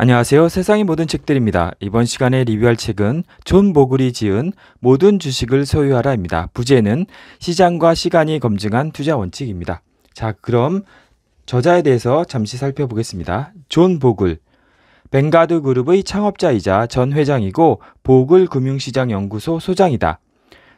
안녕하세요. 세상의 모든 책들입니다. 이번 시간에 리뷰할 책은 존보글이 지은 모든 주식을 소유하라입니다. 부제는 시장과 시간이 검증한 투자 원칙입니다. 자, 그럼 저자에 대해서 잠시 살펴보겠습니다. 존 보글. 벵가드 그룹의 창업자이자 전 회장이고 보글 금융시장 연구소 소장이다.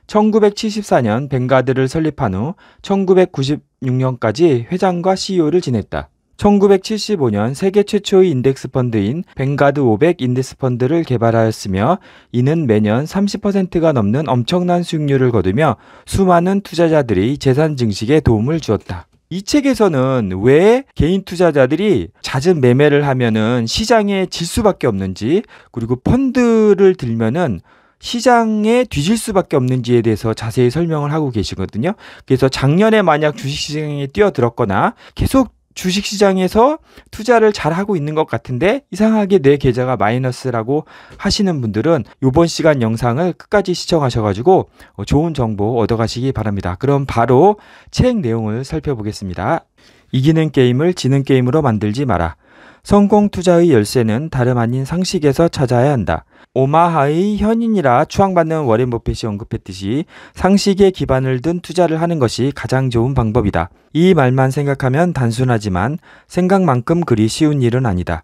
1974년 벵가드를 설립한 후 1996년까지 회장과 CEO를 지냈다. 1975년 세계 최초의 인덱스 펀드인 벵가드 500 인덱스 펀드를 개발하였으며 이는 매년 30%가 넘는 엄청난 수익률을 거두며 수많은 투자자들이 재산 증식에 도움을 주었다. 이 책에서는 왜 개인 투자자들이 잦은 매매를 하면은 시장에 질 수밖에 없는지 그리고 펀드를 들면은 시장에 뒤질 수밖에 없는지에 대해서 자세히 설명을 하고 계시거든요. 그래서 작년에 만약 주식시장에 뛰어들었거나 계속 주식 시장에서 투자를 잘 하고 있는 것 같은데 이상하게 내 계좌가 마이너스라고 하시는 분들은 이번 시간 영상을 끝까지 시청하셔가지고 어, 좋은 정보 얻어가시기 바랍니다. 그럼 바로 책 내용을 살펴보겠습니다. 이기는 게임을 지는 게임으로 만들지 마라. 성공 투자의 열쇠는 다름 아닌 상식에서 찾아야 한다. 오마하의 현인이라 추앙받는 워렌 버핏이 언급했듯이 상식에 기반을 둔 투자를 하는 것이 가장 좋은 방법이다. 이 말만 생각하면 단순하지만 생각만큼 그리 쉬운 일은 아니다.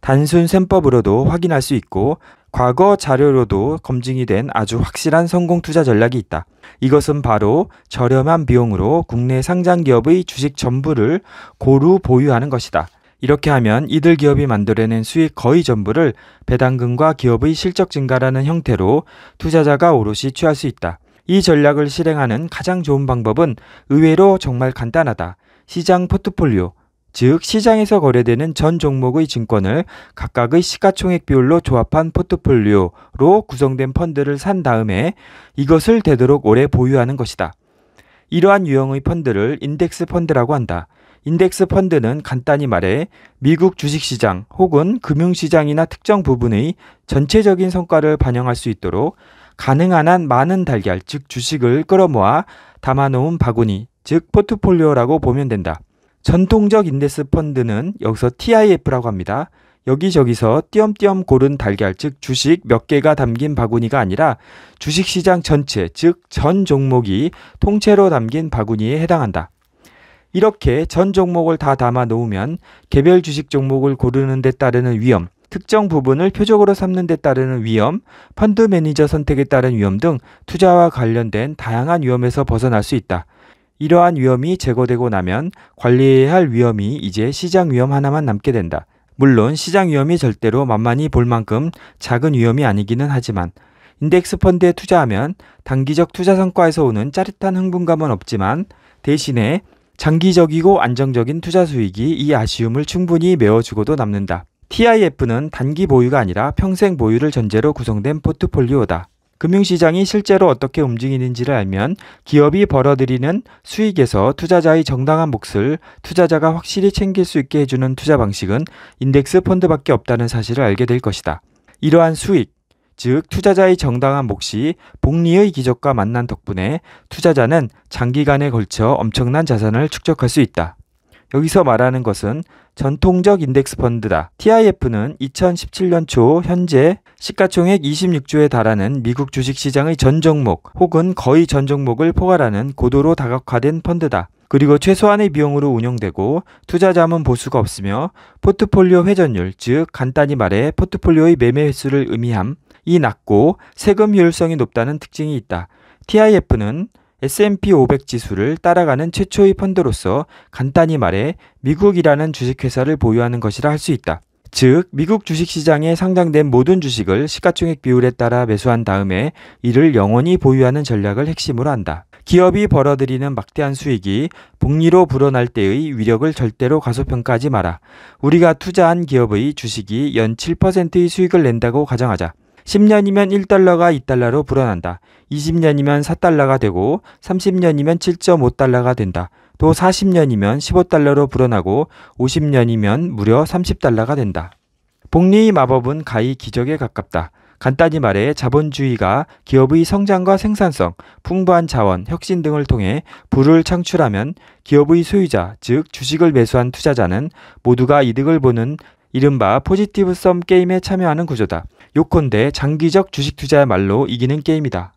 단순 셈법으로도 확인할 수 있고 과거 자료로도 검증이 된 아주 확실한 성공 투자 전략이 있다. 이것은 바로 저렴한 비용으로 국내 상장 기업의 주식 전부를 고루 보유하는 것이다. 이렇게 하면 이들 기업이 만들어낸 수익 거의 전부를 배당금과 기업의 실적 증가라는 형태로 투자자가 오롯이 취할 수 있다. 이 전략을 실행하는 가장 좋은 방법은 의외로 정말 간단하다. 시장 포트폴리오, 즉 시장에서 거래되는 전 종목의 증권을 각각의 시가총액 비율로 조합한 포트폴리오로 구성된 펀드를 산 다음에 이것을 되도록 오래 보유하는 것이다. 이러한 유형의 펀드를 인덱스 펀드라고 한다. 인덱스 펀드는 간단히 말해 미국 주식시장 혹은 금융시장이나 특정 부분의 전체적인 성과를 반영할 수 있도록 가능한 한 많은 달걀, 즉 주식을 끌어모아 담아놓은 바구니, 즉 포트폴리오라고 보면 된다. 전통적 인덱스 펀드는 여기서 TIF라고 합니다. 여기저기서 띄엄띄엄 고른 달걀, 즉 주식 몇 개가 담긴 바구니가 아니라 주식시장 전체, 즉 전 종목이 통째로 담긴 바구니에 해당한다. 이렇게 전 종목을 다 담아 놓으면 개별 주식 종목을 고르는 데 따르는 위험, 특정 부분을 표적으로 삼는 데 따르는 위험, 펀드 매니저 선택에 따른 위험 등 투자와 관련된 다양한 위험에서 벗어날 수 있다. 이러한 위험이 제거되고 나면 관리해야 할 위험이 이제 시장 위험 하나만 남게 된다. 물론 시장 위험이 절대로 만만히 볼 만큼 작은 위험이 아니기는 하지만 인덱스 펀드에 투자하면 단기적 투자 성과에서 오는 짜릿한 흥분감은 없지만 대신에 장기적이고 안정적인 투자 수익이 이 아쉬움을 충분히 메워주고도 남는다. TIF는 단기 보유가 아니라 평생 보유를 전제로 구성된 포트폴리오다. 금융시장이 실제로 어떻게 움직이는지를 알면 기업이 벌어들이는 수익에서 투자자의 정당한 몫을 투자자가 확실히 챙길 수 있게 해주는 투자 방식은 인덱스 펀드밖에 없다는 사실을 알게 될 것이다. 이러한 수익, 즉 투자자의 정당한 몫이 복리의 기적과 만난 덕분에 투자자는 장기간에 걸쳐 엄청난 자산을 축적할 수 있다. 여기서 말하는 것은 전통적 인덱스 펀드다. TIF는 2017년 초 현재 시가총액 26조에 달하는 미국 주식시장의 전 종목 혹은 거의 전 종목을 포괄하는 고도로 다각화된 펀드다. 그리고 최소한의 비용으로 운영되고 투자자문 보수가 없으며 포트폴리오 회전율, 즉 간단히 말해 포트폴리오의 매매 횟수를 의미함 이 낮고 세금 효율성이 높다는 특징이 있다. TIF는 S&P 500 지수를 따라가는 최초의 펀드로서 간단히 말해 미국이라는 주식회사를 보유하는 것이라 할 수 있다. 즉, 미국 주식시장에 상장된 모든 주식을 시가총액 비율에 따라 매수한 다음에 이를 영원히 보유하는 전략을 핵심으로 한다. 기업이 벌어들이는 막대한 수익이 복리로 불어날 때의 위력을 절대로 과소평가하지 마라. 우리가 투자한 기업의 주식이 연 7%의 수익을 낸다고 가정하자. 10년이면 1달러가 2달러로 불어난다. 20년이면 4달러가 되고 30년이면 7.5달러가 된다. 또 40년이면 15달러로 불어나고 50년이면 무려 30달러가 된다. 복리의 마법은 가히 기적에 가깝다. 간단히 말해 자본주의가 기업의 성장과 생산성, 풍부한 자원, 혁신 등을 통해 부를 창출하면 기업의 소유자, 즉 주식을 매수한 투자자는 모두가 이득을 보는 이른바 포지티브 썸 게임에 참여하는 구조다. 요컨대 장기적 주식 투자야말로 이기는 게임이다.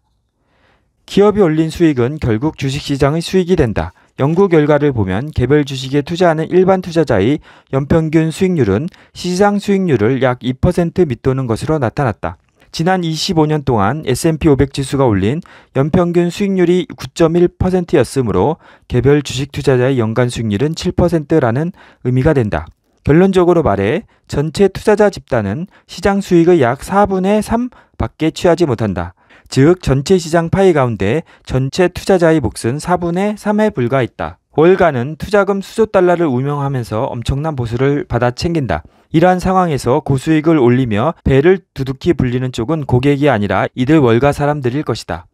기업이 올린 수익은 결국 주식시장의 수익이 된다. 연구 결과를 보면 개별 주식에 투자하는 일반 투자자의 연평균 수익률은 시장 수익률을 약 2% 밑도는 것으로 나타났다. 지난 25년 동안 S&P 500 지수가 올린 연평균 수익률이 9.1%였으므로 개별 주식 투자자의 연간 수익률은 7%라는 의미가 된다. 결론적으로 말해 전체 투자자 집단은 시장 수익의 약 4분의 3 밖에 취하지 못한다. 즉 전체 시장 파이 가운데 전체 투자자의 몫은 4분의 3에 불과했다. 월가는 투자금 수조 달러를 운영하면서 엄청난 보수를 받아 챙긴다. 이러한 상황에서 고수익을 올리며 배를 두둑히 불리는 쪽은 고객이 아니라 이들 월가 사람들일 것이다.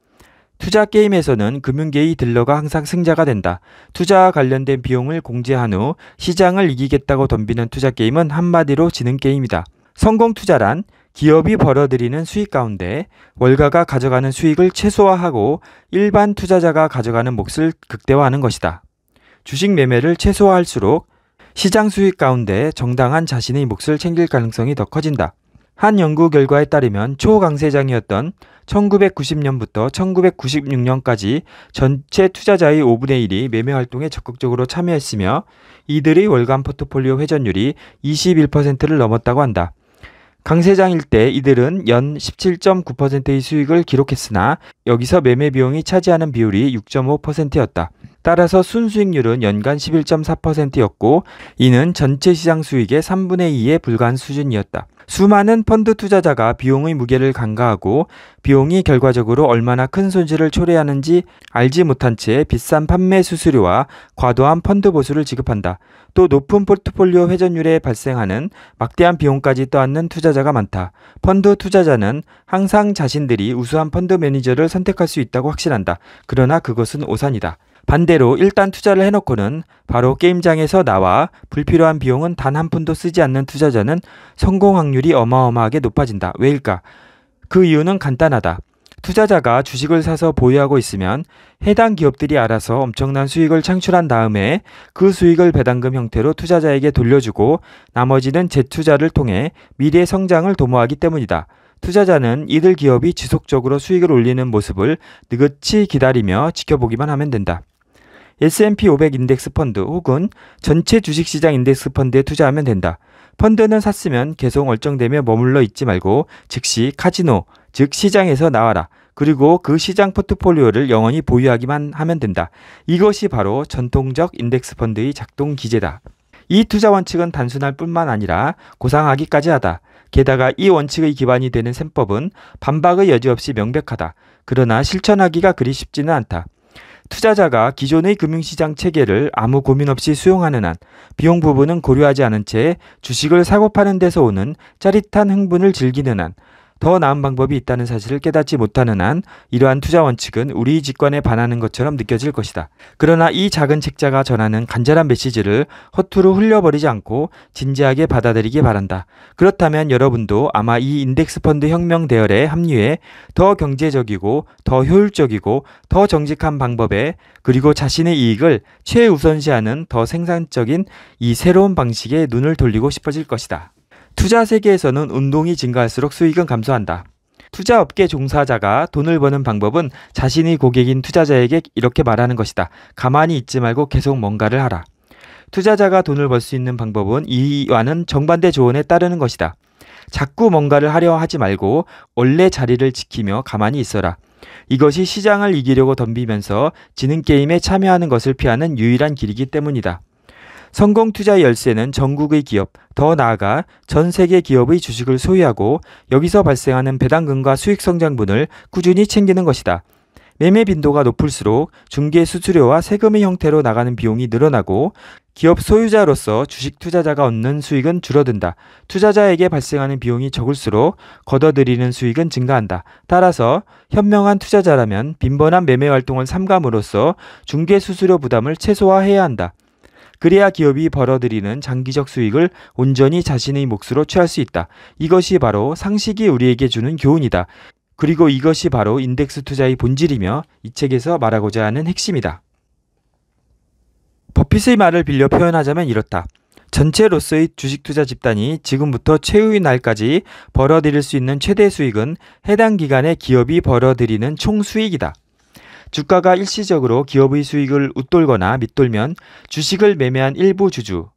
투자 게임에서는 금융계의 딜러가 항상 승자가 된다. 투자와 관련된 비용을 공제한 후 시장을 이기겠다고 덤비는 투자 게임은 한마디로 지는 게임이다. 성공 투자란 기업이 벌어들이는 수익 가운데 월가가 가져가는 수익을 최소화하고 일반 투자자가 가져가는 몫을 극대화하는 것이다. 주식 매매를 최소화할수록 시장 수익 가운데 정당한 자신의 몫을 챙길 가능성이 더 커진다. 한 연구 결과에 따르면 초강세장이었던 1990년부터 1996년까지 전체 투자자의 5분의 1이 매매 활동에 적극적으로 참여했으며 이들의 월간 포트폴리오 회전율이 21%를 넘었다고 한다. 강세장일 때 이들은 연 17.9%의 수익을 기록했으나 여기서 매매 비용이 차지하는 비율이 6.5%였다. 따라서 순수익률은 연간 11.4%였고 이는 전체 시장 수익의 3분의 2에 불과한 수준이었다. 수많은 펀드 투자자가 비용의 무게를 간과하고 비용이 결과적으로 얼마나 큰 손실을 초래하는지 알지 못한 채 비싼 판매 수수료와 과도한 펀드 보수를 지급한다. 또 높은 포트폴리오 회전율에 발생하는 막대한 비용까지 떠안는 투자자가 많다. 펀드 투자자는 항상 자신들이 우수한 펀드 매니저를 선택할 수 있다고 확신한다. 그러나 그것은 오산이다. 반대로 일단 투자를 해놓고는 바로 게임장에서 나와 불필요한 비용은 단 한 푼도 쓰지 않는 투자자는 성공 확률이 어마어마하게 높아진다. 왜일까? 그 이유는 간단하다. 투자자가 주식을 사서 보유하고 있으면 해당 기업들이 알아서 엄청난 수익을 창출한 다음에 그 수익을 배당금 형태로 투자자에게 돌려주고 나머지는 재투자를 통해 미래 성장을 도모하기 때문이다. 투자자는 이들 기업이 지속적으로 수익을 올리는 모습을 느긋이 기다리며 지켜보기만 하면 된다. S&P 500 인덱스 펀드 혹은 전체 주식시장 인덱스 펀드에 투자하면 된다. 펀드는 샀으면 계속 얼쩡되며 머물러 있지 말고 즉시 카지노, 즉 시장에서 나와라. 그리고 그 시장 포트폴리오를 영원히 보유하기만 하면 된다. 이것이 바로 전통적 인덱스 펀드의 작동 기제다. 이 투자 원칙은 단순할 뿐만 아니라 고상하기까지 하다. 게다가 이 원칙의 기반이 되는 셈법은 반박의 여지 없이 명백하다. 그러나 실천하기가 그리 쉽지는 않다. 투자자가 기존의 금융시장 체계를 아무 고민 없이 수용하는 한 비용 부분은 고려하지 않은 채 주식을 사고 파는 데서 오는 짜릿한 흥분을 즐기는 한더 나은 방법이 있다는 사실을 깨닫지 못하는 한 이러한 투자 원칙은 우리 직관에 반하는 것처럼 느껴질 것이다. 그러나 이 작은 책자가 전하는 간절한 메시지를 허투루 흘려버리지 않고 진지하게 받아들이기 바란다. 그렇다면 여러분도 아마 이 인덱스 펀드 혁명 대열에 합류해 더 경제적이고 더 효율적이고 더 정직한 방법에 그리고 자신의 이익을 최우선시하는 더 생산적인 이 새로운 방식에 눈을 돌리고 싶어질 것이다. 투자 세계에서는 운동이 증가할수록 수익은 감소한다. 투자 업계 종사자가 돈을 버는 방법은 자신이 고객인 투자자에게 이렇게 말하는 것이다. 가만히 있지 말고 계속 뭔가를 하라. 투자자가 돈을 벌 수 있는 방법은 이와는 정반대 조언에 따르는 것이다. 자꾸 뭔가를 하려 하지 말고 원래 자리를 지키며 가만히 있어라. 이것이 시장을 이기려고 덤비면서 지능 게임에 참여하는 것을 피하는 유일한 길이기 때문이다. 성공 투자 열쇠는 전국의 기업, 더 나아가 전 세계 기업의 주식을 소유하고 여기서 발생하는 배당금과 수익 성장분을 꾸준히 챙기는 것이다. 매매 빈도가 높을수록 중개 수수료와 세금의 형태로 나가는 비용이 늘어나고 기업 소유자로서 주식 투자자가 얻는 수익은 줄어든다. 투자자에게 발생하는 비용이 적을수록 걷어들이는 수익은 증가한다. 따라서 현명한 투자자라면 빈번한 매매 활동을 삼감으로써 중개 수수료 부담을 최소화해야 한다. 그래야 기업이 벌어들이는 장기적 수익을 온전히 자신의 몫으로 취할 수 있다. 이것이 바로 상식이 우리에게 주는 교훈이다. 그리고 이것이 바로 인덱스 투자의 본질이며 이 책에서 말하고자 하는 핵심이다. 버핏의 말을 빌려 표현하자면 이렇다. 전체로서의 주식 투자 집단이 지금부터 최후의 날까지 벌어들일 수 있는 최대 수익은 해당 기간에 기업이 벌어들이는 총 수익이다. 주가가 일시적으로 기업의 수익을 웃돌거나 밑돌면 주식을 매매한 일부 주주,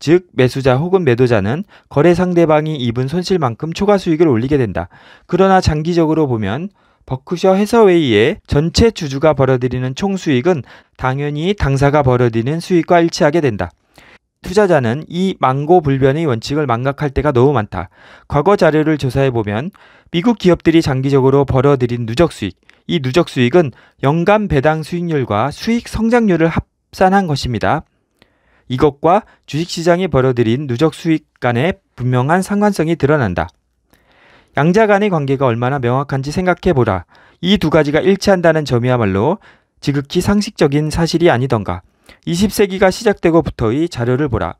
즉 매수자 혹은 매도자는 거래 상대방이 입은 손실만큼 초과 수익을 올리게 된다. 그러나 장기적으로 보면 버크셔 해서웨이의 전체 주주가 벌어들이는 총 수익은 당연히 당사가 벌어들이는 수익과 일치하게 된다. 투자자는 이 망고불변의 원칙을 망각할 때가 너무 많다. 과거 자료를 조사해 보면 미국 기업들이 장기적으로 벌어들인 누적 수익, 이 누적 수익은 연간 배당 수익률과 수익 성장률을 합산한 것입니다. 이것과 주식시장이 벌어들인 누적 수익 간의 분명한 상관성이 드러난다. 양자 간의 관계가 얼마나 명확한지 생각해보라. 이 두 가지가 일치한다는 점이야말로 지극히 상식적인 사실이 아니던가. 20세기가 시작되고부터의 자료를 보라.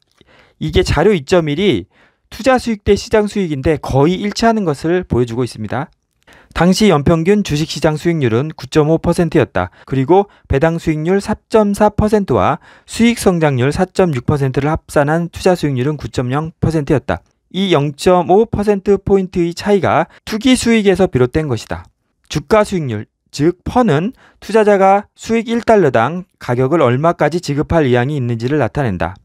이게 자료 2.1이 투자 수익 대 시장 수익인데 거의 일치하는 것을 보여주고 있습니다. 당시 연평균 주식시장 수익률은 9.5%였다. 그리고 배당 수익률 4.4%와 수익 성장률 4.6%를 합산한 투자 수익률은 9.0%였다. 이 0.5%포인트의 차이가 투기 수익에서 비롯된 것이다. 주가 수익률, 즉 펀은 투자자가 수익 1달러당 가격을 얼마까지 지급할 의향이 있는지를 나타낸다.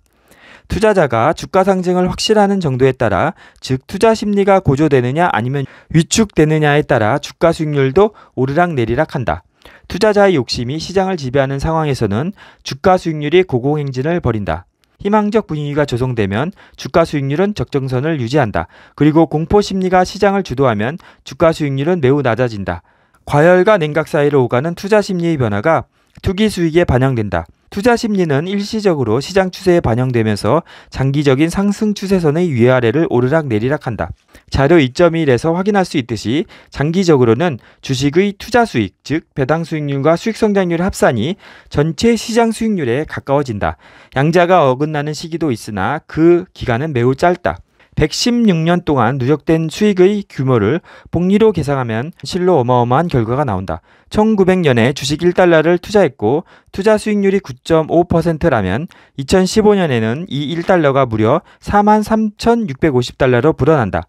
투자자가 주가 상승을 확실하는 정도에 따라 즉 투자 심리가 고조되느냐 아니면 위축되느냐에 따라 주가 수익률도 오르락 내리락 한다. 투자자의 욕심이 시장을 지배하는 상황에서는 주가 수익률이 고공행진을 벌인다. 희망적 분위기가 조성되면 주가 수익률은 적정선을 유지한다. 그리고 공포 심리가 시장을 주도하면 주가 수익률은 매우 낮아진다. 과열과 냉각 사이로 오가는 투자 심리의 변화가 투기 수익에 반영된다. 투자 심리는 일시적으로 시장 추세에 반영되면서 장기적인 상승 추세선의 위아래를 오르락 내리락한다. 자료 2.1에서 확인할 수 있듯이 장기적으로는 주식의 투자 수익, 즉 배당 수익률과 수익 성장률 합산이 전체 시장 수익률에 가까워진다. 양자가 어긋나는 시기도 있으나 그 기간은 매우 짧다. 116년 동안 누적된 수익의 규모를 복리로 계산하면 실로 어마어마한 결과가 나온다. 1900년에 주식 1달러를 투자했고 투자 수익률이 9.5%라면 2015년에는 이 1달러가 무려 43,650달러로 불어난다.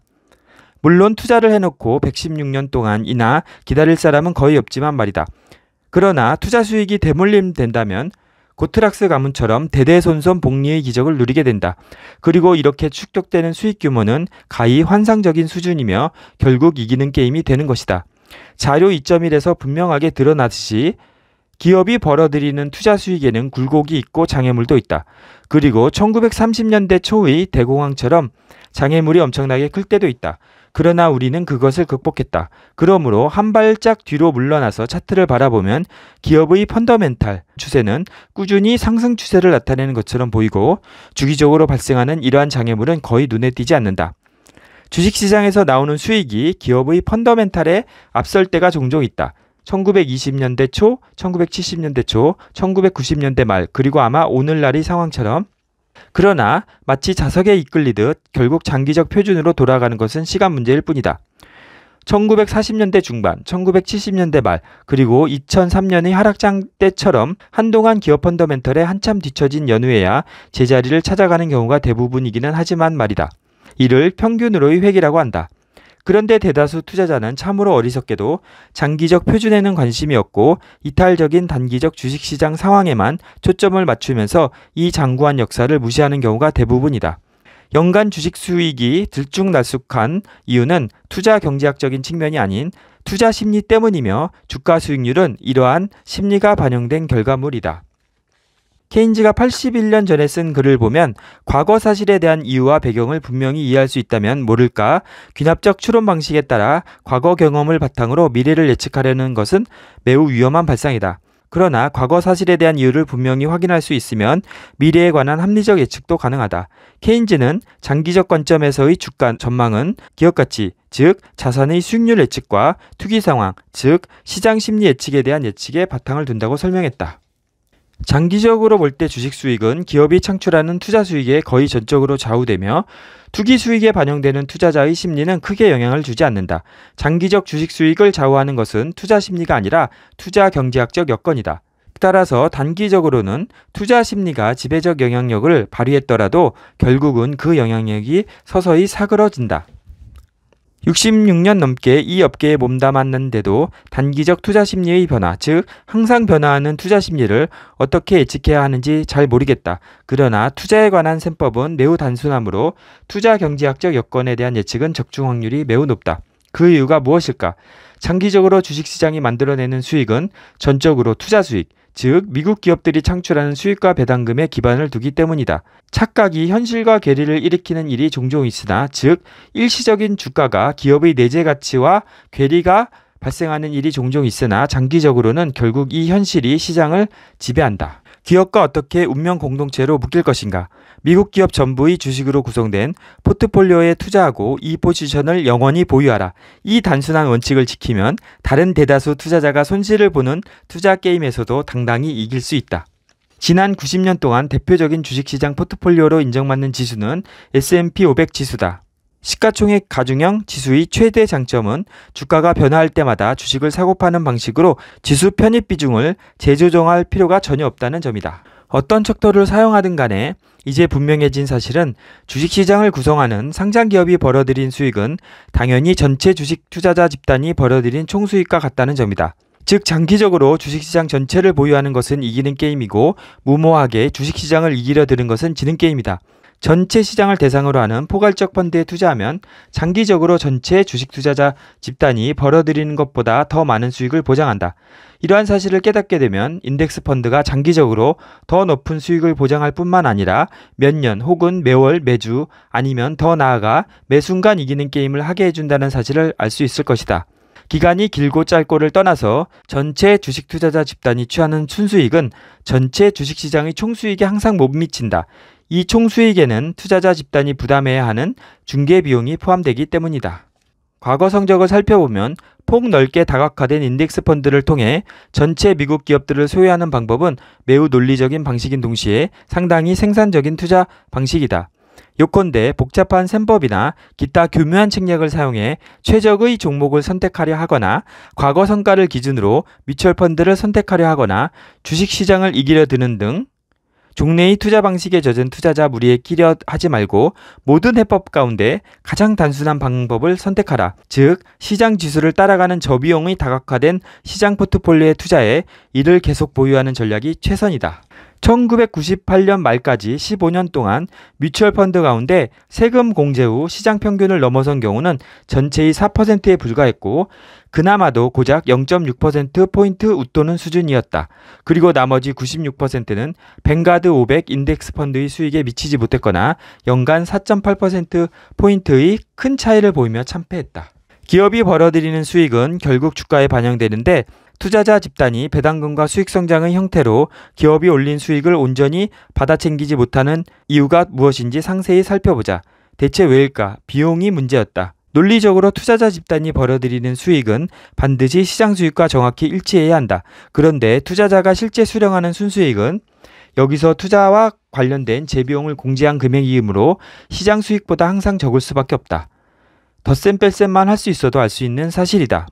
물론 투자를 해놓고 116년 동안 이나 기다릴 사람은 거의 없지만 말이다. 그러나 투자 수익이 대물림 된다면 고트락스 가문처럼 대대손손 복리의 기적을 누리게 된다. 그리고 이렇게 축적되는 수익 규모는 가히 환상적인 수준이며 결국 이기는 게임이 되는 것이다. 자료 2.1에서 분명하게 드러나듯이 기업이 벌어들이는 투자 수익에는 굴곡이 있고 장애물도 있다. 그리고 1930년대 초의 대공황처럼 장애물이 엄청나게 클 때도 있다. 그러나 우리는 그것을 극복했다. 그러므로 한 발짝 뒤로 물러나서 차트를 바라보면 기업의 펀더멘탈 추세는 꾸준히 상승 추세를 나타내는 것처럼 보이고 주기적으로 발생하는 이러한 장애물은 거의 눈에 띄지 않는다. 주식시장에서 나오는 수익이 기업의 펀더멘탈에 앞설 때가 종종 있다. 1920년대 초, 1970년대 초, 1990년대 말, 그리고 아마 오늘날의 상황처럼 그러나 마치 자석에 이끌리듯 결국 장기적 표준으로 돌아가는 것은 시간 문제일 뿐이다. 1940년대 중반, 1970년대 말, 그리고 2003년의 하락장 때처럼 한동안 기업 펀더멘털에 한참 뒤처진 연후에야 제자리를 찾아가는 경우가 대부분이기는 하지만 말이다. 이를 평균으로의 회기라고 한다. 그런데 대다수 투자자는 참으로 어리석게도 장기적 표준에는 관심이 없고 이탈적인 단기적 주식시장 상황에만 초점을 맞추면서 이 장구한 역사를 무시하는 경우가 대부분이다. 연간 주식 수익이 들쭉날쑥한 이유는 투자 경제학적인 측면이 아닌 투자 심리 때문이며 주가 수익률은 이러한 심리가 반영된 결과물이다. 케인즈가 81년 전에 쓴 글을 보면 과거 사실에 대한 이유와 배경을 분명히 이해할 수 있다면 모를까 귀납적 추론 방식에 따라 과거 경험을 바탕으로 미래를 예측하려는 것은 매우 위험한 발상이다. 그러나 과거 사실에 대한 이유를 분명히 확인할 수 있으면 미래에 관한 합리적 예측도 가능하다. 케인즈는 장기적 관점에서의 주가 전망은 기업 가치, 즉 자산의 수익률 예측과 투기 상황, 즉 시장 심리 예측에 대한 예측에 바탕을 둔다고 설명했다. 장기적으로 볼 때 주식 수익은 기업이 창출하는 투자 수익에 거의 전적으로 좌우되며 투기 수익에 반영되는 투자자의 심리는 크게 영향을 주지 않는다. 장기적 주식 수익을 좌우하는 것은 투자 심리가 아니라 투자 경제학적 여건이다. 따라서 단기적으로는 투자 심리가 지배적 영향력을 발휘했더라도 결국은 그 영향력이 서서히 사그러진다. 66년 넘게 이 업계에 몸담았는데도 단기적 투자 심리의 변화, 즉 항상 변화하는 투자 심리를 어떻게 예측해야 하는지 잘 모르겠다. 그러나 투자에 관한 셈법은 매우 단순하므로 투자 경제학적 여건에 대한 예측은 적중 확률이 매우 높다. 그 이유가 무엇일까? 장기적으로 주식시장이 만들어내는 수익은 전적으로 투자 수익, 즉 미국 기업들이 창출하는 수익과 배당금에 기반을 두기 때문이다. 착각이 현실과 괴리를 일으키는 일이 종종 있으나 즉 일시적인 주가가 기업의 내재 가치와 괴리가 발생하는 일이 종종 있으나 장기적으로는 결국 이 현실이 시장을 지배한다. 기업과 어떻게 운명 공동체로 묶일 것인가, 미국 기업 전부의 주식으로 구성된 포트폴리오에 투자하고 이 포지션을 영원히 보유하라. 이 단순한 원칙을 지키면 다른 대다수 투자자가 손실을 보는 투자 게임에서도 당당히 이길 수 있다. 지난 90년 동안 대표적인 주식시장 포트폴리오로 인정받는 지수는 S&P 500 지수다. 시가총액 가중형 지수의 최대 장점은 주가가 변화할 때마다 주식을 사고 파는 방식으로 지수 편입 비중을 재조정할 필요가 전혀 없다는 점이다. 어떤 척도를 사용하든 간에 이제 분명해진 사실은 주식시장을 구성하는 상장기업이 벌어들인 수익은 당연히 전체 주식 투자자 집단이 벌어들인 총수익과 같다는 점이다. 즉 장기적으로 주식시장 전체를 보유하는 것은 이기는 게임이고 무모하게 주식시장을 이기려 드는 것은 지는 게임이다. 전체 시장을 대상으로 하는 포괄적 펀드에 투자하면 장기적으로 전체 주식 투자자 집단이 벌어들이는 것보다 더 많은 수익을 보장한다. 이러한 사실을 깨닫게 되면 인덱스 펀드가 장기적으로 더 높은 수익을 보장할 뿐만 아니라 몇 년 혹은 매월 매주 아니면 더 나아가 매 순간 이기는 게임을 하게 해준다는 사실을 알 수 있을 것이다. 기간이 길고 짧고를 떠나서 전체 주식 투자자 집단이 취하는 순수익은 전체 주식시장의 총수익에 항상 못 미친다. 이 총수익에는 투자자 집단이 부담해야 하는 중개 비용이 포함되기 때문이다. 과거 성적을 살펴보면 폭넓게 다각화된 인덱스 펀드를 통해 전체 미국 기업들을 소유하는 방법은 매우 논리적인 방식인 동시에 상당히 생산적인 투자 방식이다. 요컨대 복잡한 셈법이나 기타 교묘한 책략을 사용해 최적의 종목을 선택하려 하거나 과거 성과를 기준으로 미철 펀드를 선택하려 하거나 주식시장을 이기려 드는 등 종래의 투자 방식에 젖은 투자자 무리에 끼려 하지 말고 모든 해법 가운데 가장 단순한 방법을 선택하라. 즉, 시장 지수를 따라가는 저비용의 다각화된 시장 포트폴리오에 투자해 이를 계속 보유하는 전략이 최선이다. 1998년 말까지 15년 동안 뮤추얼 펀드 가운데 세금 공제 후 시장 평균을 넘어선 경우는 전체의 4%에 불과했고 그나마도 고작 0.6%포인트 웃도는 수준이었다. 그리고 나머지 96%는 벵가드 500 인덱스 펀드의 수익에 미치지 못했거나 연간 4.8%포인트의 큰 차이를 보이며 참패했다. 기업이 벌어들이는 수익은 결국 주가에 반영되는데 투자자 집단이 배당금과 수익 성장의 형태로 기업이 올린 수익을 온전히 받아 챙기지 못하는 이유가 무엇인지 상세히 살펴보자. 대체 왜일까? 비용이 문제였다. 논리적으로 투자자 집단이 벌어들이는 수익은 반드시 시장 수익과 정확히 일치해야 한다. 그런데 투자자가 실제 수령하는 순수익은 여기서 투자와 관련된 재비용을 공제한 금액이므로 시장 수익보다 항상 적을 수밖에 없다. 덧셈 뺄셈만 할 수 있어도 알 수 있는 사실이다.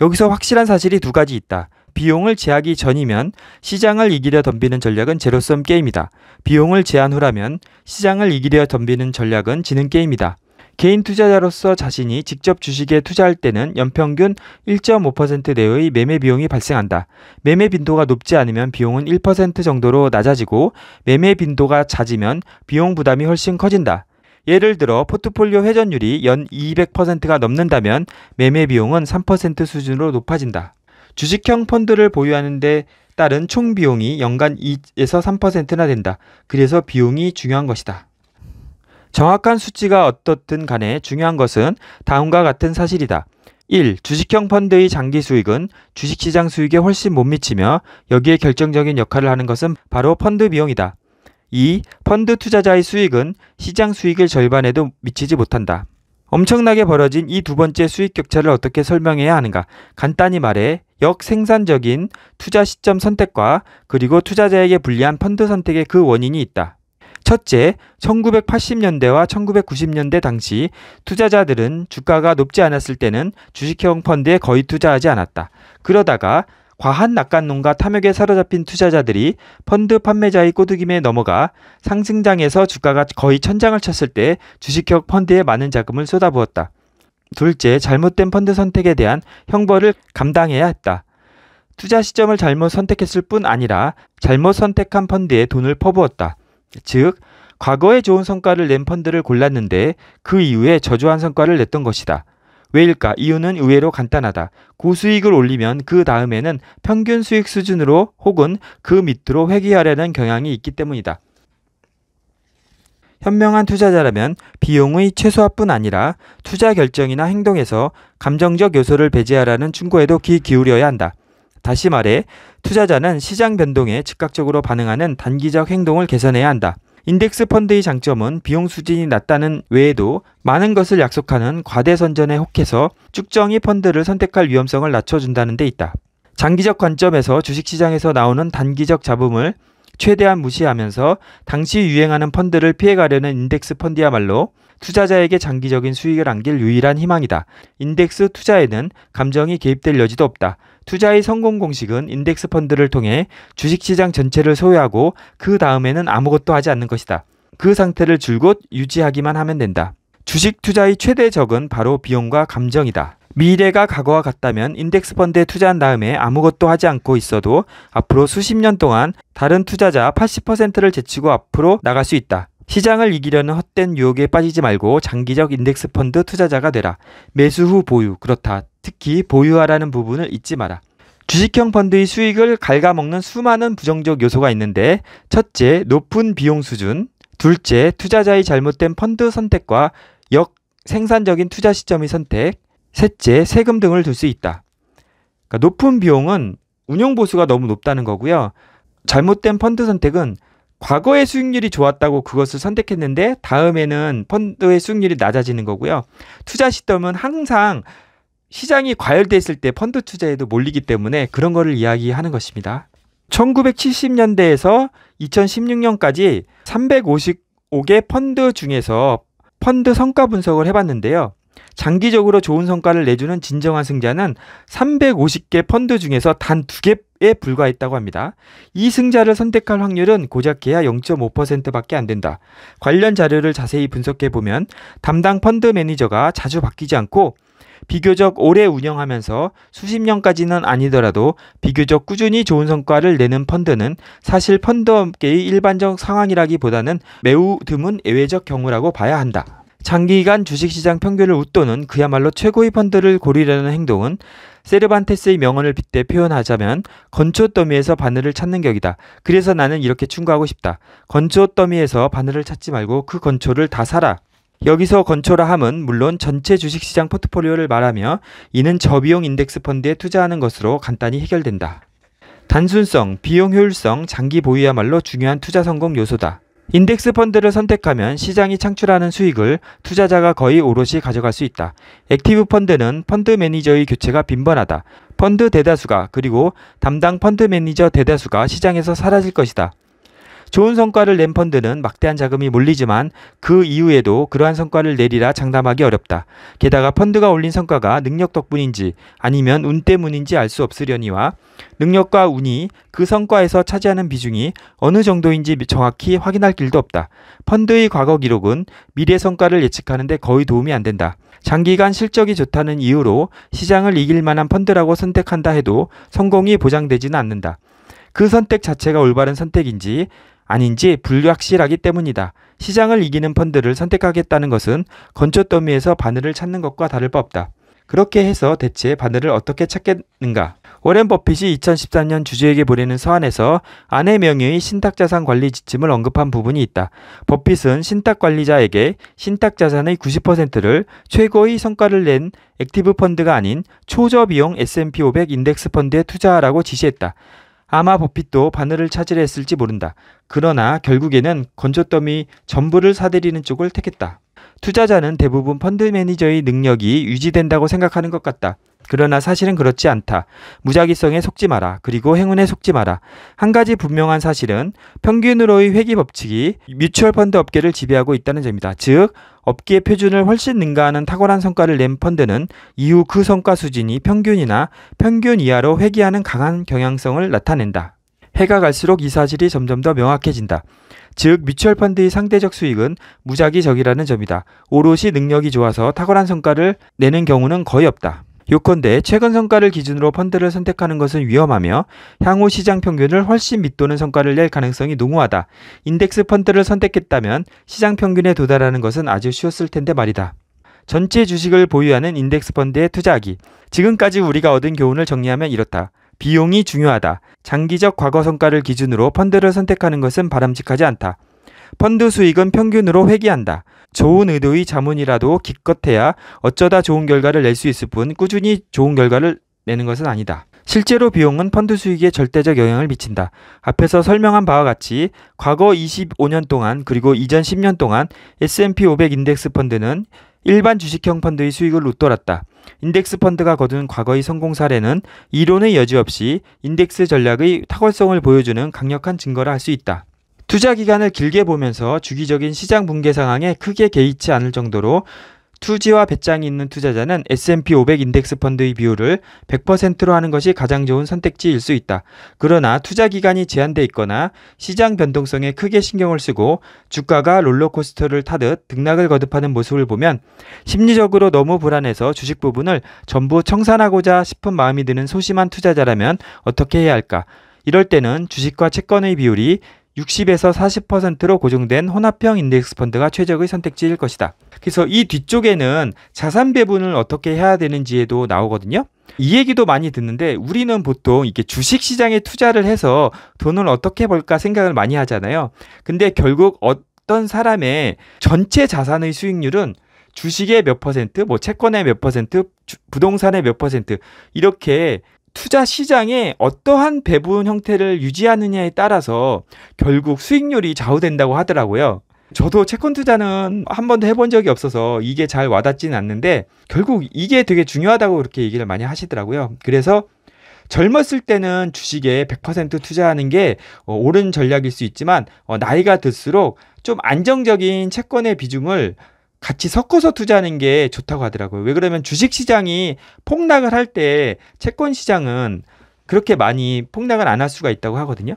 여기서 확실한 사실이 두 가지 있다. 비용을 제하기 전이면 시장을 이기려 덤비는 전략은 제로섬 게임이다. 비용을 제한 후라면 시장을 이기려 덤비는 전략은 지능 게임이다. 개인 투자자로서 자신이 직접 주식에 투자할 때는 연평균 1.5% 내의 매매 비용이 발생한다. 매매 빈도가 높지 않으면 비용은 1% 정도로 낮아지고 매매 빈도가 잦으면 비용 부담이 훨씬 커진다. 예를 들어 포트폴리오 회전율이 연 200%가 넘는다면 매매 비용은 3% 수준으로 높아진다. 주식형 펀드를 보유하는데 따른 총 비용이 연간 2에서 3%나 된다. 그래서 비용이 중요한 것이다. 정확한 수치가 어떻든 간에 중요한 것은 다음과 같은 사실이다. 1. 주식형 펀드의 장기 수익은 주식시장 수익에 훨씬 못 미치며 여기에 결정적인 역할을 하는 것은 바로 펀드 비용이다. 이 펀드 투자자의 수익은 시장 수익의 절반에도 미치지 못한다. 엄청나게 벌어진 이 두 번째 수익 격차를 어떻게 설명해야 하는가? 간단히 말해 역생산적인 투자 시점 선택과 그리고 투자자에게 불리한 펀드 선택의 그 원인이 있다. 첫째, 1980년대와 1990년대 당시 투자자들은 주가가 높지 않았을 때는 주식형 펀드에 거의 투자하지 않았다. 그러다가 과한 낙관론과 탐욕에 사로잡힌 투자자들이 펀드 판매자의 꼬드김에 넘어가 상승장에서 주가가 거의 천장을 쳤을 때 주식형 펀드에 많은 자금을 쏟아부었다. 둘째, 잘못된 펀드 선택에 대한 형벌을 감당해야 했다. 투자 시점을 잘못 선택했을 뿐 아니라 잘못 선택한 펀드에 돈을 퍼부었다. 즉, 과거에 좋은 성과를 낸 펀드를 골랐는데 그 이후에 저조한 성과를 냈던 것이다. 왜일까? 이유는 의외로 간단하다. 고수익을 올리면 그 다음에는 평균 수익 수준으로 혹은 그 밑으로 회귀하려는 경향이 있기 때문이다. 현명한 투자자라면 비용의 최소화뿐 아니라 투자 결정이나 행동에서 감정적 요소를 배제하라는 충고에도 귀 기울여야 한다. 다시 말해, 투자자는 시장 변동에 즉각적으로 반응하는 단기적 행동을 개선해야 한다. 인덱스 펀드의 장점은 비용 수준이 낮다는 외에도 많은 것을 약속하는 과대선전에 혹해서 쭉정이 펀드를 선택할 위험성을 낮춰준다는 데 있다. 장기적 관점에서 주식시장에서 나오는 단기적 잡음을 최대한 무시하면서 당시 유행하는 펀드를 피해가려는 인덱스 펀드야말로 투자자에게 장기적인 수익을 안길 유일한 희망이다. 인덱스 투자에는 감정이 개입될 여지도 없다. 투자의 성공 공식은 인덱스 펀드를 통해 주식시장 전체를 소유하고 그 다음에는 아무것도 하지 않는 것이다. 그 상태를 줄곧 유지하기만 하면 된다. 주식 투자의 최대 적은 바로 비용과 감정이다. 미래가 과거와 같다면 인덱스 펀드에 투자한 다음에 아무것도 하지 않고 있어도 앞으로 수십 년 동안 다른 투자자 80%를 제치고 앞으로 나갈 수 있다. 시장을 이기려는 헛된 유혹에 빠지지 말고 장기적 인덱스 펀드 투자자가 되라. 매수 후 보유, 그렇다. 특히 보유하라는 부분을 잊지 마라. 주식형 펀드의 수익을 갉아먹는 수많은 부정적 요소가 있는데 첫째, 높은 비용 수준, 둘째, 투자자의 잘못된 펀드 선택과 역 생산적인 투자 시점의 선택, 셋째, 세금 등을 둘 수 있다. 그러니까 높은 비용은 운용 보수가 너무 높다는 거고요. 잘못된 펀드 선택은 과거의 수익률이 좋았다고 그것을 선택했는데 다음에는 펀드의 수익률이 낮아지는 거고요. 투자 시점은 항상 시장이 과열됐을 때 펀드 투자에도 몰리기 때문에 그런 거를 이야기하는 것입니다. 1970년대에서 2016년까지 355개 펀드 중에서 펀드 성과 분석을 해봤는데요. 장기적으로 좋은 성과를 내주는 진정한 승자는 350개 펀드 중에서 단 두개에 불과했다고 합니다. 이 승자를 선택할 확률은 고작 개야 0.5%밖에 안 된다. 관련 자료를 자세히 분석해 보면 담당 펀드 매니저가 자주 바뀌지 않고 비교적 오래 운영하면서 수십 년까지는 아니더라도 비교적 꾸준히 좋은 성과를 내는 펀드는 사실 펀드업계의 일반적 상황이라기보다는 매우 드문 예외적 경우라고 봐야 한다. 장기간 주식시장 평균을 웃도는 그야말로 최고의 펀드를 고리려는 행동은 세르반테스의 명언을 빗대 표현하자면 건초더미에서 바늘을 찾는 격이다. 그래서 나는 이렇게 충고하고 싶다. 건초더미에서 바늘을 찾지 말고 그 건초를 다 사라. 여기서 건초라 함은 물론 전체 주식시장 포트폴리오를 말하며 이는 저비용 인덱스 펀드에 투자하는 것으로 간단히 해결된다. 단순성, 비용 효율성, 장기 보유야말로 중요한 투자 성공 요소다. 인덱스 펀드를 선택하면 시장이 창출하는 수익을 투자자가 거의 오롯이 가져갈 수 있다. 액티브 펀드는 펀드 매니저의 교체가 빈번하다. 펀드 대다수가 그리고 담당 펀드 매니저 대다수가 시장에서 사라질 것이다. 좋은 성과를 낸 펀드는 막대한 자금이 몰리지만 그 이후에도 그러한 성과를 내리라 장담하기 어렵다. 게다가 펀드가 올린 성과가 능력 덕분인지 아니면 운 때문인지 알 수 없으려니와 능력과 운이 그 성과에서 차지하는 비중이 어느 정도인지 정확히 확인할 길도 없다. 펀드의 과거 기록은 미래 성과를 예측하는데 거의 도움이 안 된다. 장기간 실적이 좋다는 이유로 시장을 이길 만한 펀드라고 선택한다 해도 성공이 보장되지는 않는다. 그 선택 자체가 올바른 선택인지 아닌지 불확실하기 때문이다. 시장을 이기는 펀드를 선택하겠다는 것은 건초더미에서 바늘을 찾는 것과 다를 바 없다. 그렇게 해서 대체 바늘을 어떻게 찾겠는가? 워렌 버핏이 2013년 주주에게 보내는 서한에서 아내 명의의 신탁자산 관리 지침을 언급한 부분이 있다. 버핏은 신탁 관리자에게 신탁 자산의 90%를 최고의 성과를 낸 액티브 펀드가 아닌 초저비용 S&P 500 인덱스 펀드에 투자하라고 지시했다. 아마 보핏도 바늘을 찾으려 했을지 모른다. 그러나 결국에는 건조더미 전부를 사들이는 쪽을 택했다. 투자자는 대부분 펀드 매니저의 능력이 유지된다고 생각하는 것 같다. 그러나 사실은 그렇지 않다. 무작위성에 속지 마라. 그리고 행운에 속지 마라. 한 가지 분명한 사실은 평균으로의 회귀 법칙이 뮤추얼 펀드 업계를 지배하고 있다는 점이다. 즉, 업계 표준을 훨씬 능가하는 탁월한 성과를 낸 펀드는 이후 그 성과 수준이 평균이나 평균 이하로 회귀하는 강한 경향성을 나타낸다. 해가 갈수록 이 사실이 점점 더 명확해진다. 즉 뮤추얼 펀드의 상대적 수익은 무작위적이라는 점이다. 오롯이 능력이 좋아서 탁월한 성과를 내는 경우는 거의 없다. 요컨대 최근 성과를 기준으로 펀드를 선택하는 것은 위험하며 향후 시장 평균을 훨씬 밑도는 성과를 낼 가능성이 농후하다. 인덱스 펀드를 선택했다면 시장 평균에 도달하는 것은 아주 쉬웠을 텐데 말이다. 전체 주식을 보유하는 인덱스 펀드에 투자하기. 지금까지 우리가 얻은 교훈을 정리하면 이렇다. 비용이 중요하다. 장기적 과거 성과를 기준으로 펀드를 선택하는 것은 바람직하지 않다. 펀드 수익은 평균으로 회귀한다. 좋은 의도의 자문이라도 기껏해야 어쩌다 좋은 결과를 낼 수 있을 뿐 꾸준히 좋은 결과를 내는 것은 아니다. 실제로 비용은 펀드 수익에 절대적 영향을 미친다. 앞에서 설명한 바와 같이 과거 25년 동안 그리고 이전 10년 동안 S&P 500 인덱스 펀드는 일반 주식형 펀드의 수익을 웃돌았다. 인덱스 펀드가 거둔 과거의 성공 사례는 이론의 여지 없이 인덱스 전략의 탁월성을 보여주는 강력한 증거라 할 수 있다. 투자 기간을 길게 보면서 주기적인 시장 붕괴 상황에 크게 개의치 않을 정도로 투지와 배짱이 있는 투자자는 S&P 500 인덱스 펀드의 비율을 100%로 하는 것이 가장 좋은 선택지일 수 있다. 그러나 투자 기간이 제한돼 있거나 시장 변동성에 크게 신경을 쓰고 주가가 롤러코스터를 타듯 등락을 거듭하는 모습을 보면 심리적으로 너무 불안해서 주식 부분을 전부 청산하고자 싶은 마음이 드는 소심한 투자자라면 어떻게 해야 할까? 이럴 때는 주식과 채권의 비율이 60에서 40%로 고정된 혼합형 인덱스 펀드가 최적의 선택지일 것이다. 그래서 이 뒤쪽에는 자산 배분을 어떻게 해야 되는지에도 나오거든요. 이 얘기도 많이 듣는데 우리는 보통 이게 주식 시장에 투자를 해서 돈을 어떻게 벌까 생각을 많이 하잖아요. 근데 결국 어떤 사람의 전체 자산의 수익률은 주식의 몇 퍼센트, 뭐 채권의 몇 퍼센트, 부동산의 몇 퍼센트 이렇게 투자 시장에 어떠한 배분 형태를 유지하느냐에 따라서 결국 수익률이 좌우된다고 하더라고요. 저도 채권 투자는 한 번도 해본 적이 없어서 이게 잘 와닿지는 않는데 결국 이게 되게 중요하다고 그렇게 얘기를 많이 하시더라고요. 그래서 젊었을 때는 주식에 100% 투자하는 게 어, 옳은 전략일 수 있지만 어, 나이가 들수록 좀 안정적인 채권의 비중을 같이 섞어서 투자하는 게 좋다고 하더라고요. 왜 그러면 주식 시장이 폭락을 할 때 채권 시장은 그렇게 많이 폭락을 안 할 수가 있다고 하거든요.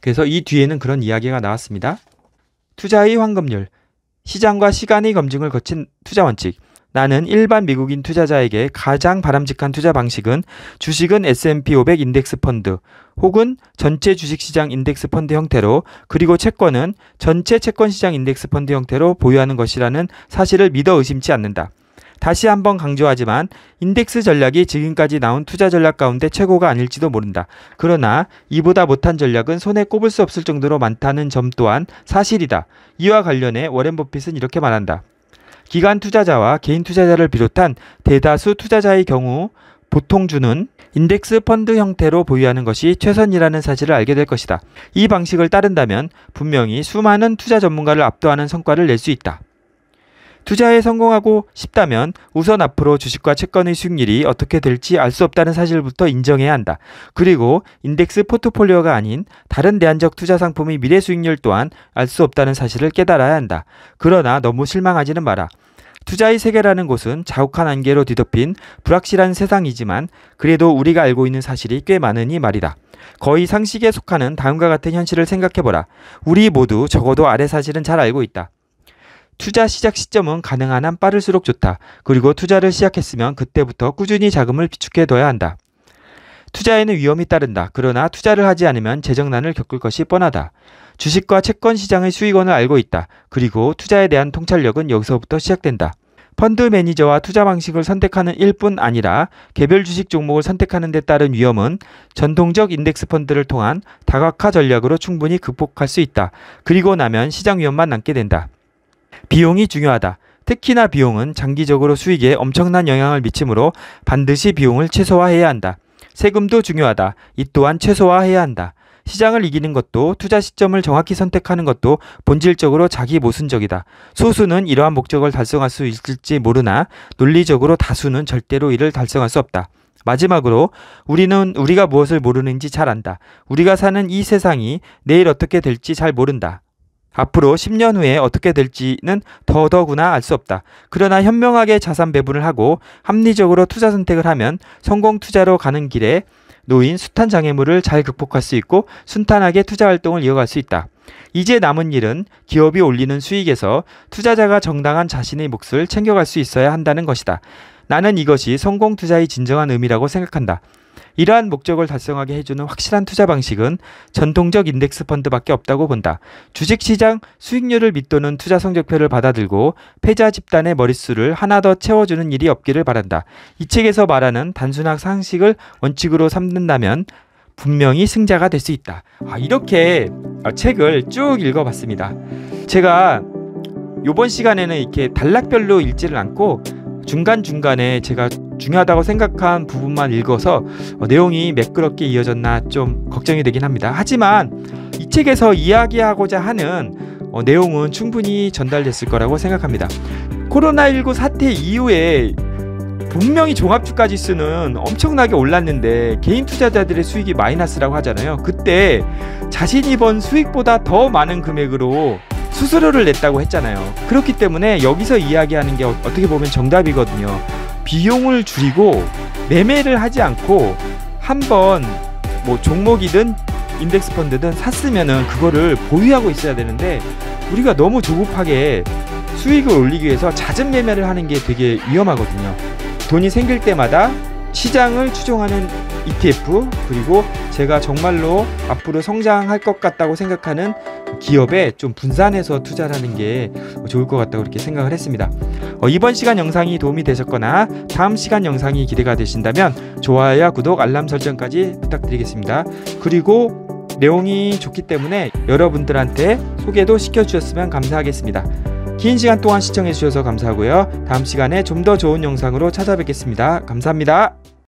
그래서 이 뒤에는 그런 이야기가 나왔습니다. 투자의 황금률 시장과 시간의 검증을 거친 투자 원칙. 나는 일반 미국인 투자자에게 가장 바람직한 투자 방식은 주식은 S&P 500 인덱스 펀드, 혹은 전체 주식시장 인덱스 펀드 형태로 그리고 채권은 전체 채권시장 인덱스 펀드 형태로 보유하는 것이라는 사실을 믿어 의심치 않는다. 다시 한번 강조하지만 인덱스 전략이 지금까지 나온 투자 전략 가운데 최고가 아닐지도 모른다. 그러나 이보다 못한 전략은 손에 꼽을 수 없을 정도로 많다는 점 또한 사실이다. 이와 관련해 워렌 버핏은 이렇게 말한다. 기관 투자자와 개인 투자자를 비롯한 대다수 투자자의 경우 보통 주는 인덱스 펀드 형태로 보유하는 것이 최선이라는 사실을 알게 될 것이다. 이 방식을 따른다면 분명히 수많은 투자 전문가를 압도하는 성과를 낼 수 있다. 투자에 성공하고 싶다면 우선 앞으로 주식과 채권의 수익률이 어떻게 될지 알 수 없다는 사실부터 인정해야 한다. 그리고 인덱스 포트폴리오가 아닌 다른 대안적 투자 상품의 미래 수익률 또한 알 수 없다는 사실을 깨달아야 한다. 그러나 너무 실망하지는 마라. 투자의 세계라는 곳은 자욱한 안개로 뒤덮인 불확실한 세상이지만 그래도 우리가 알고 있는 사실이 꽤 많으니 말이다. 거의 상식에 속하는 다음과 같은 현실을 생각해보라. 우리 모두 적어도 아래 사실은 잘 알고 있다. 투자 시작 시점은 가능한 한 빠를수록 좋다. 그리고 투자를 시작했으면 그때부터 꾸준히 자금을 비축해 둬야 한다. 투자에는 위험이 따른다. 그러나 투자를 하지 않으면 재정난을 겪을 것이 뻔하다. 주식과 채권 시장의 수익원을 알고 있다. 그리고 투자에 대한 통찰력은 여기서부터 시작된다. 펀드 매니저와 투자 방식을 선택하는 일뿐 아니라 개별 주식 종목을 선택하는 데 따른 위험은 전통적 인덱스 펀드를 통한 다각화 전략으로 충분히 극복할 수 있다. 그리고 나면 시장 위험만 남게 된다. 비용이 중요하다. 특히나 비용은 장기적으로 수익에 엄청난 영향을 미치므로 반드시 비용을 최소화해야 한다. 세금도 중요하다. 이 또한 최소화해야 한다. 시장을 이기는 것도 투자 시점을 정확히 선택하는 것도 본질적으로 자기 모순적이다. 소수는 이러한 목적을 달성할 수 있을지 모르나 논리적으로 다수는 절대로 이를 달성할 수 없다. 마지막으로 우리는 우리가 무엇을 모르는지 잘 안다. 우리가 사는 이 세상이 내일 어떻게 될지 잘 모른다. 앞으로 10년 후에 어떻게 될지는 더더구나 알 수 없다. 그러나 현명하게 자산 배분을 하고 합리적으로 투자 선택을 하면 성공 투자로 가는 길에 노인 숱한 장애물을 잘 극복할 수 있고 순탄하게 투자 활동을 이어갈 수 있다. 이제 남은 일은 기업이 올리는 수익에서 투자자가 정당한 자신의 몫을 챙겨갈 수 있어야 한다는 것이다. 나는 이것이 성공 투자의 진정한 의미라고 생각한다. 이러한 목적을 달성하게 해주는 확실한 투자 방식은 전통적 인덱스 펀드밖에 없다고 본다. 주식시장 수익률을 밑도는 투자 성적표를 받아들고 패자 집단의 머릿수를 하나 더 채워주는 일이 없기를 바란다. 이 책에서 말하는 단순한 상식을 원칙으로 삼는다면 분명히 승자가 될 수 있다. 아, 이렇게 아, 책을 쭉 읽어봤습니다. 제가 이번 시간에는 이렇게 단락별로 읽지를 않고 중간중간에 제가 중요하다고 생각한 부분만 읽어서 어, 내용이 매끄럽게 이어졌나 좀 걱정이 되긴 합니다. 하지만 이 책에서 이야기하고자 하는 어, 내용은 충분히 전달됐을 거라고 생각합니다. 코로나19 사태 이후에 분명히 종합주가지수는 엄청나게 올랐는데 개인 투자자들의 수익이 마이너스라고 하잖아요. 그때 자신이 번 수익보다 더 많은 금액으로 수수료를 냈다고 했잖아요. 그렇기 때문에 여기서 이야기하는 게 어, 어떻게 보면 정답이거든요. 비용을 줄이고 매매를 하지 않고 한 번 뭐 종목이든 인덱스 펀드든 샀으면은 그거를 보유하고 있어야 되는데 우리가 너무 조급하게 수익을 올리기 위해서 잦은 매매를 하는 게 되게 위험하거든요. 돈이 생길 때마다 시장을 추종하는 ETF 그리고 제가 정말로 앞으로 성장할 것 같다고 생각하는 기업에 좀 분산해서 투자하는 게 좋을 것 같다고 그렇게 생각을 했습니다. 어, 이번 시간 영상이 도움이 되셨거나 다음 시간 영상이 기대가 되신다면 좋아요와 구독, 알람 설정까지 부탁드리겠습니다. 그리고 내용이 좋기 때문에 여러분들한테 소개도 시켜주셨으면 감사하겠습니다. 긴 시간 동안 시청해주셔서 감사하고요. 다음 시간에 좀 더 좋은 영상으로 찾아뵙겠습니다. 감사합니다.